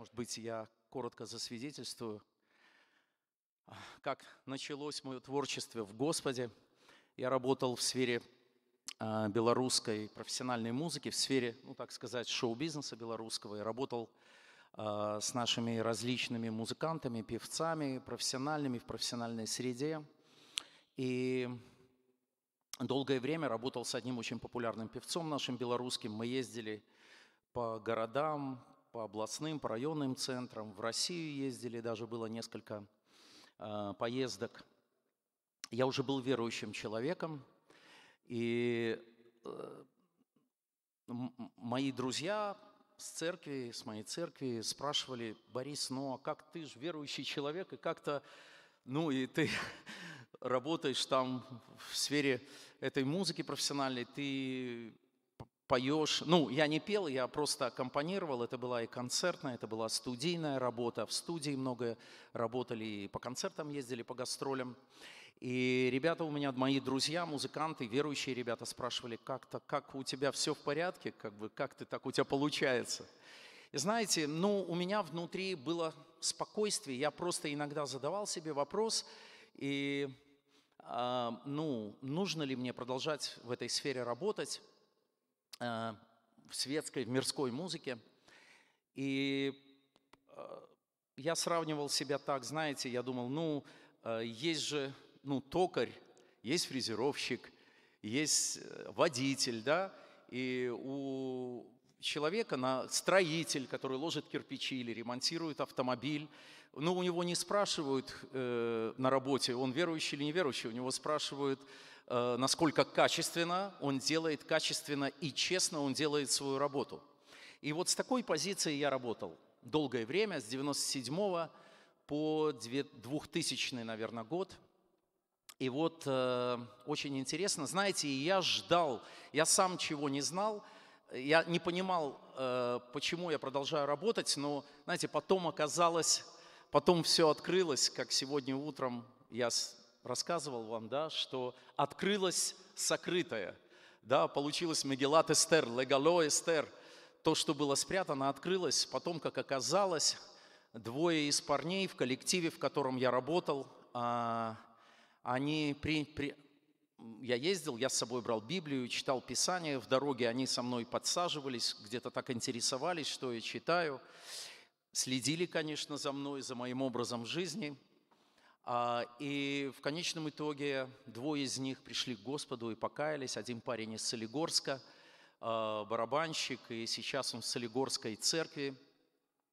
Может быть, я коротко засвидетельствую, как началось мое творчество в Господе. Я работал в сфере а, белорусской профессиональной музыки, в сфере, ну так сказать, шоу-бизнеса белорусского. Я работал а, с нашими различными музыкантами, певцами, профессиональными, в профессиональной среде. И долгое время работал с одним очень популярным певцом нашим белорусским. Мы ездили по городам, по областным, по районным центрам. В Россию ездили, даже было несколько э, поездок. Я уже был верующим человеком, и э, мои друзья с церкви, с моей церкви спрашивали, Борис, ну а как ты же верующий человек, и как-то, ну и ты работаешь там в сфере этой музыки профессиональной, ты поешь. Ну, я не пел, я просто аккомпанировал. Это была и концертная, это была студийная работа. В студии много работали, и по концертам ездили, по гастролям. И ребята у меня, мои друзья, музыканты, верующие ребята спрашивали, как-то, как у тебя все в порядке, как бы, как ты так у тебя получается. И знаете, ну, у меня внутри было спокойствие, я просто иногда задавал себе вопрос, и, э, ну, нужно ли мне продолжать в этой сфере работать, Э, в светской, в мирской музыке. И э, я сравнивал себя так, знаете, я думал, ну, э, есть же, ну, токарь, есть фрезеровщик, есть водитель, да, и у человека, на строитель, который ложит кирпичи или ремонтирует автомобиль. ну у него не спрашивают э, на работе, он верующий или неверующий, у него спрашивают, Э, насколько качественно он делает, качественно и честно он делает свою работу. И вот с такой позиции я работал долгое время, с 97 по 2000, наверное, год. И вот э, очень интересно, знаете, я ждал, я сам чего не знал, я не понимал, э, почему я продолжаю работать, но, знаете, потом оказалось, потом все открылось, как сегодня утром я рассказывал вам, да, что открылось сокрытое. Да, получилось Мегелат Эстер, Легало Эстер. То, что было спрятано, открылось. Потом, как оказалось, двое из парней в коллективе, в котором я работал, а, они при, при... Я ездил, я с собой брал Библию, читал Писание. В дороге они со мной подсаживались, где-то так интересовались, что я читаю. Следили, конечно, за мной, за моим образом жизни – а, и в конечном итоге двое из них пришли к Господу и покаялись. Один парень из Солигорска, а, барабанщик, и сейчас он в Солигорской церкви,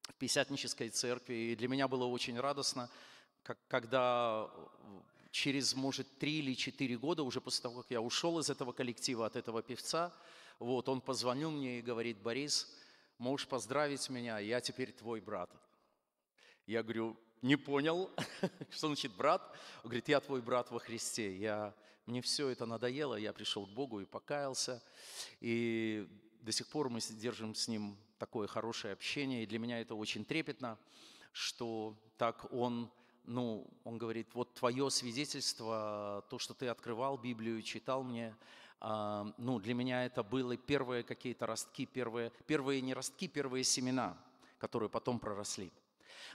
в Пятидесятнической церкви. И для меня было очень радостно, когда э, через, может, три или четыре года, уже после того, как я ушел из этого коллектива, от этого певца, вот, он позвонил мне и говорит, Борис, можешь поздравить меня, я теперь твой брат. Я говорю, не понял, что значит брат. Он говорит, я твой брат во Христе. Я, мне все это надоело, я пришел к Богу и покаялся. И до сих пор мы держим с ним такое хорошее общение. И для меня это очень трепетно, что так он, ну, он говорит, вот твое свидетельство, то, что ты открывал Библию, читал мне, а, ну, для меня это были первые какие-то ростки, первые, первые не ростки, первые семена, которые потом проросли.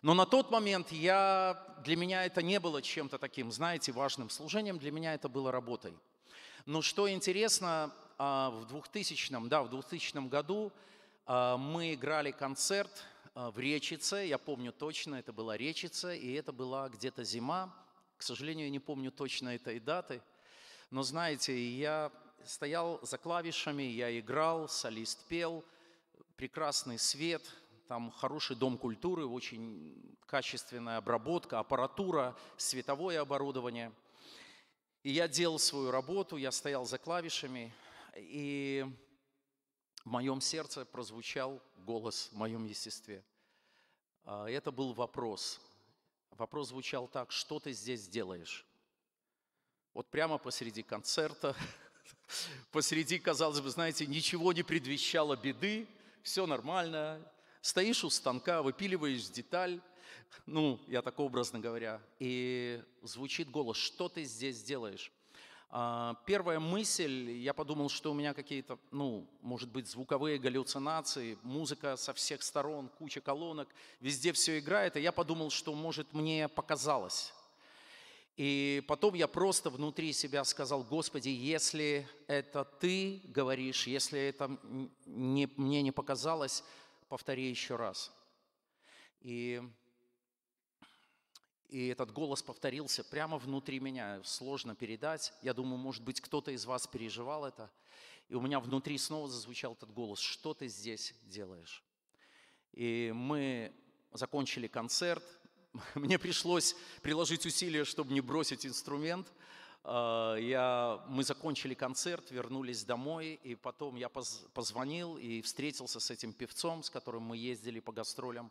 Но на тот момент я, для меня это не было чем-то таким, знаете, важным служением, для меня это было работой. Но что интересно, а, в 2000, да, в 2000 году а, мы играли концерт а, в Речице, я помню точно, это была Речица, и это была где-то зима. К сожалению, я не помню точно этой даты, но знаете, я стоял за клавишами, я играл, солист пел, прекрасный свет, там хороший дом культуры, очень качественная обработка, аппаратура, световое оборудование. И я делал свою работу, я стоял за клавишами, и в моем сердце прозвучал голос в моем естестве. А, это был вопрос. Вопрос звучал так, что ты здесь делаешь? Вот прямо посреди концерта, посреди, казалось бы, знаете, ничего не предвещало беды, все нормально, Стоишь у станка, выпиливаешь деталь, ну, я так образно говоря, и звучит голос, что ты здесь делаешь? А, первая мысль, я подумал, что у меня какие-то, ну, может быть, звуковые галлюцинации, музыка со всех сторон, куча колонок, везде все играет, и я подумал, что, может, мне показалось. И потом я просто внутри себя сказал, Господи, если это Ты говоришь, если это не, мне не показалось, повтори еще раз. И, и этот голос повторился прямо внутри меня. Сложно передать. Я думаю, может быть, кто-то из вас переживал это. И у меня внутри снова зазвучал этот голос. Что ты здесь делаешь? И мы закончили концерт. Мне пришлось приложить усилия, чтобы не бросить инструмент. Э, я, мы закончили концерт, вернулись домой, и потом я позвонил и встретился с этим певцом, с которым мы ездили по гастролям.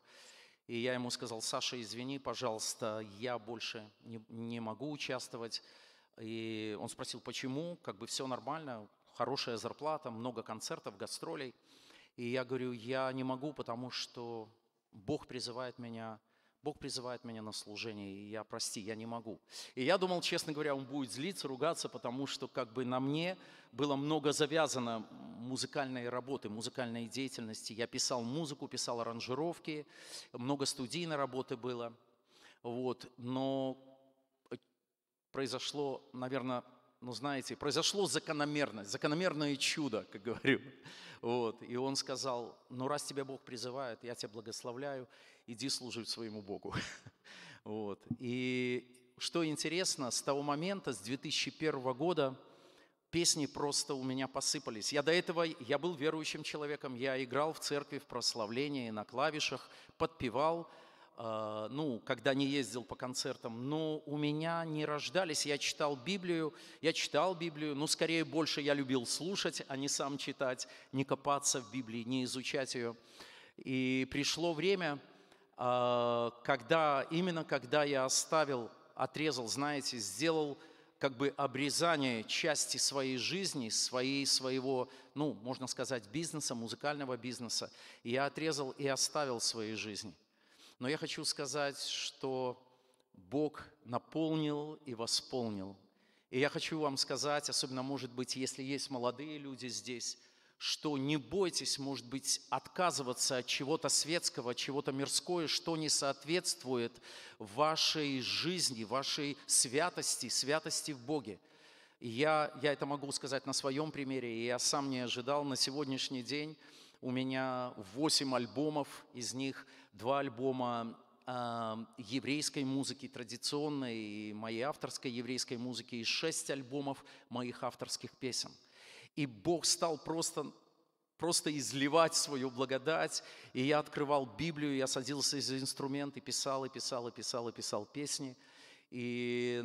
И я ему сказал, Саша, извини, пожалуйста, я больше не, не могу участвовать. И он спросил, почему, как бы все нормально, хорошая зарплата, много концертов, гастролей. И я говорю, я не могу, потому что Бог призывает меня Бог призывает меня на служение, и я, прости, я не могу. И я думал, честно говоря, он будет злиться, ругаться, потому что как бы на мне было много завязано музыкальной работы, музыкальной деятельности. Я писал музыку, писал аранжировки, много студийной работы было. Вот, но э, произошло, наверное, ну знаете, произошло закономерность, закономерное чудо, как говорю. Вот. И он сказал, ну раз тебя Бог призывает, я тебя благословляю, иди служить своему Богу. Вот. И что интересно, с того момента, с 2001 года, песни просто у меня посыпались. Я до этого, я был верующим человеком, я играл в церкви, в прославлении, на клавишах, подпевал, э, ну, когда не ездил по концертам, но у меня не рождались, я читал Библию, я читал Библию, ну, скорее больше я любил слушать, а не сам читать, не копаться в Библии, не изучать ее. И пришло время, а, когда, именно когда я оставил, отрезал, знаете, сделал как бы обрезание части своей жизни, своей, своего, ну, можно сказать, бизнеса, музыкального бизнеса. я отрезал и оставил своей жизни. Но я хочу сказать, что Бог наполнил и восполнил. И я хочу вам сказать, особенно, может быть, если есть молодые люди здесь, что не бойтесь, может быть, отказываться от чего-то светского, чего-то мирское, что не соответствует вашей жизни, вашей святости, святости в Боге. И я, я это могу сказать на своем примере, и я сам не ожидал на сегодняшний день. У меня 8 альбомов, из них два альбома а, еврейской музыки традиционной и моей авторской еврейской музыки и шесть альбомов моих авторских песен – и Бог стал просто, просто изливать свою благодать. И я открывал Библию, я садился за инструмент и писал, и писал, и писал, и писал песни. И,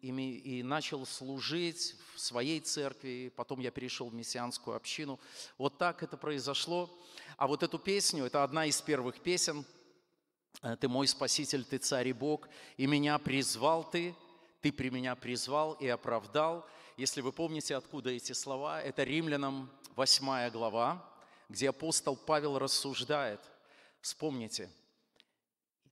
и, и начал служить в своей церкви, потом я перешел в мессианскую общину. Вот так это произошло. А вот эту песню, это одна из первых песен, «Э, «Ты мой спаситель, ты царь и Бог, и меня призвал ты, ты при меня призвал и оправдал». Если вы помните, откуда эти слова, это Римлянам 8 глава, где апостол Павел рассуждает. Вспомните,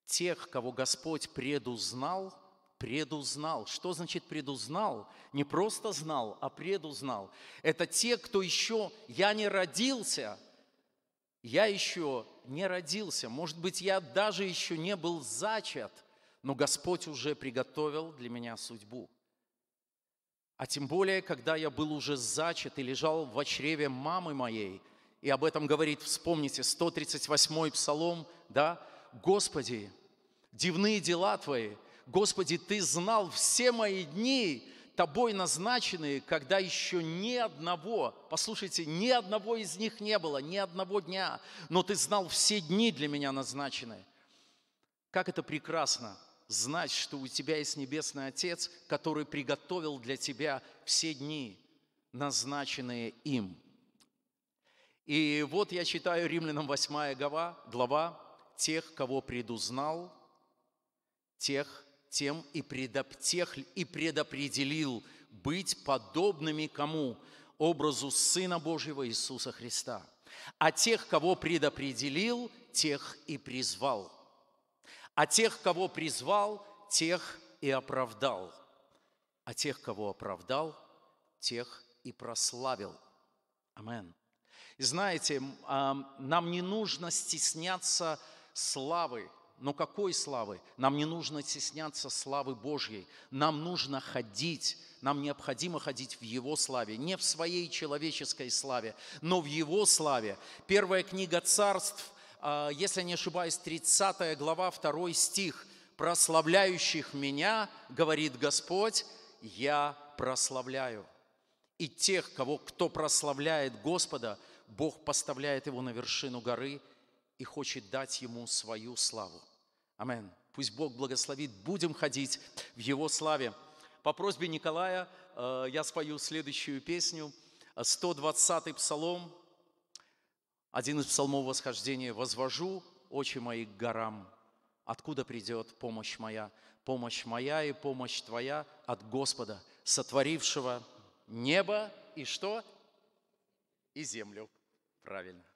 тех, кого Господь предузнал, предузнал. Что значит предузнал? Не просто знал, а предузнал. Это те, кто еще «я не родился», я еще не родился, может быть, я даже еще не был зачат, но Господь уже приготовил для меня судьбу. А тем более, когда я был уже зачат и лежал в чреве мамы моей, и об этом говорит, вспомните, 138-й псалом, да, «Господи, дивные дела Твои, Господи, Ты знал все мои дни, Тобой назначенные, когда еще ни одного, послушайте, ни одного из них не было, ни одного дня, но Ты знал все дни для меня назначенные». Как это прекрасно, знать, что у тебя есть Небесный Отец, который приготовил для тебя все дни, назначенные им. И вот я читаю Римлянам 8 глава, глава «Тех, кого предузнал, тех, тем и, предоптех, и предопределил быть подобными кому? Образу Сына Божьего Иисуса Христа. А тех, кого предопределил, тех и призвал – а тех, кого призвал, тех и оправдал. А тех, кого оправдал, тех и прославил. Амен. знаете, а, нам не нужно стесняться славы. Но какой славы? Нам не нужно стесняться славы Божьей. Нам нужно ходить, нам необходимо ходить в Его славе. Не в своей человеческой славе, но в Его славе. Первая книга царств, а, если не ошибаюсь, 30 глава, 2 стих. «Прославляющих меня, говорит Господь, я прославляю». И тех, кого, кто прославляет Господа, Бог поставляет его на вершину горы и хочет дать ему свою славу. Амен. Пусть Бог благословит. Будем ходить в Его славе. По просьбе Николая э, я спою следующую песню. 120-й псалом, один из псалмов восхождения «Возвожу очи мои к горам, откуда придет помощь моя? Помощь моя и помощь твоя от Господа, сотворившего небо и что? И землю». Правильно.